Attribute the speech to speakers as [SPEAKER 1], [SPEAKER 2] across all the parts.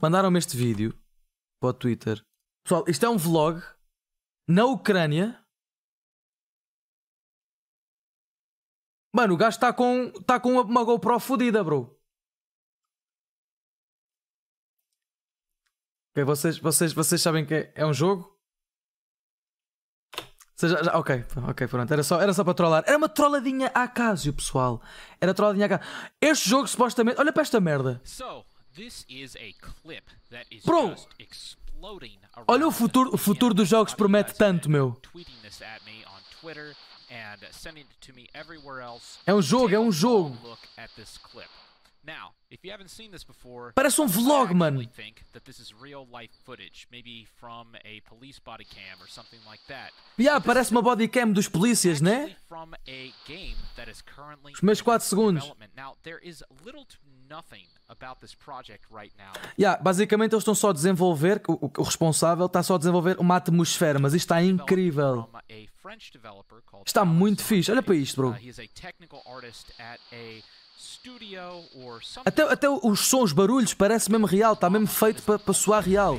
[SPEAKER 1] mandaram-me este vídeo para o Twitter. Pessoal, isto é um vlog na Ucrânia. Mano, o gajo está com, tá com uma GoPro fodida, bro. Ok, vocês, vocês, vocês sabem que é, é um jogo? já, ok, ok, pronto. Era só, era só para trollar. Era uma trolladinha a acaso, pessoal. Era trolladinha a acaso. Este jogo supostamente. Olha para esta merda.
[SPEAKER 2] So. Bro!
[SPEAKER 1] Olha o futuro, o futuro dos jogos promete tanto, meu.
[SPEAKER 2] É um jogo, é um jogo. Parece um vlog, mano. Yeah,
[SPEAKER 1] parece uma body cam dos polícias, né?
[SPEAKER 2] Os meus 4 segundos.
[SPEAKER 1] Yeah, basicamente eles estão só a desenvolver, o, o, responsável está só a desenvolver uma atmosfera, mas isto está incrível. Está muito fixe, olha para isto, bro.
[SPEAKER 2] Uh,
[SPEAKER 1] até, até os sons, os barulhos, parece mesmo real, está mesmo feito para, para soar real.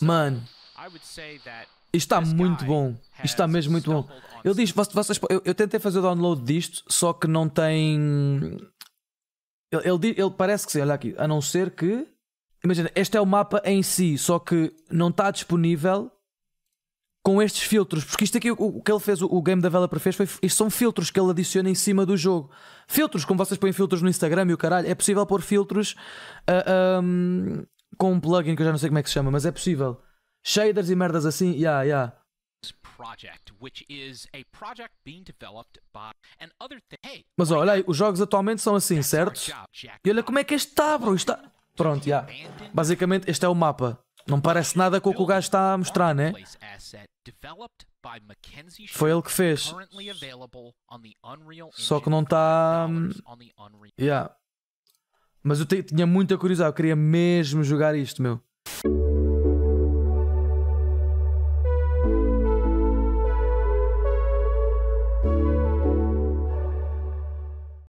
[SPEAKER 1] Mano, está muito bom. Está mesmo muito bom. Eu disse, vocês, eu, eu, tentei fazer o download disto, só que não tem. Ele, ele, ele parece que sim, olha aqui, a não ser que. Imagina, este é o mapa em si, só que não está disponível com estes filtros, porque isto aqui, o, o que ele fez, o, o Game Developer fez, foi, isto são filtros que ele adiciona em cima do jogo. Filtros, como vocês põem filtros no Instagram e o caralho, é possível pôr filtros uh, ah, um, ah, com um plugin que eu já não sei como é que se chama, mas é possível. Shaders e merdas assim, yeah, yeah. Mas olha aí, os jogos atualmente são assim, certo E olha como é que este está, bro. Está... Pronto, Yeah. Basicamente, este é o mapa. Não parece nada com o que o gajo está a mostrar, né?
[SPEAKER 2] Foi ele que fez. Só que não está. Hum, yeah.
[SPEAKER 1] Mas eu tinha muita curiosidade, eu queria mesmo jogar isto, meu.